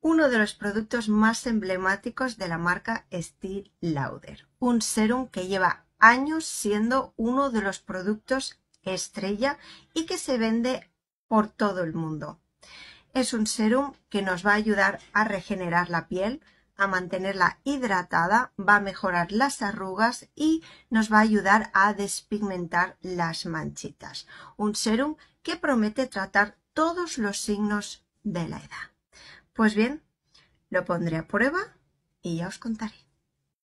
uno de los productos más emblemáticos de la marca Steel Lauder, un serum que lleva años siendo uno de los productos estrella y que se vende por todo el mundo. Es un serum que nos va a ayudar a regenerar la piel, a mantenerla hidratada, va a mejorar las arrugas y nos va a ayudar a despigmentar las manchitas. Un serum que promete tratar todos los signos de la edad. Pues bien, lo pondré a prueba y ya os contaré.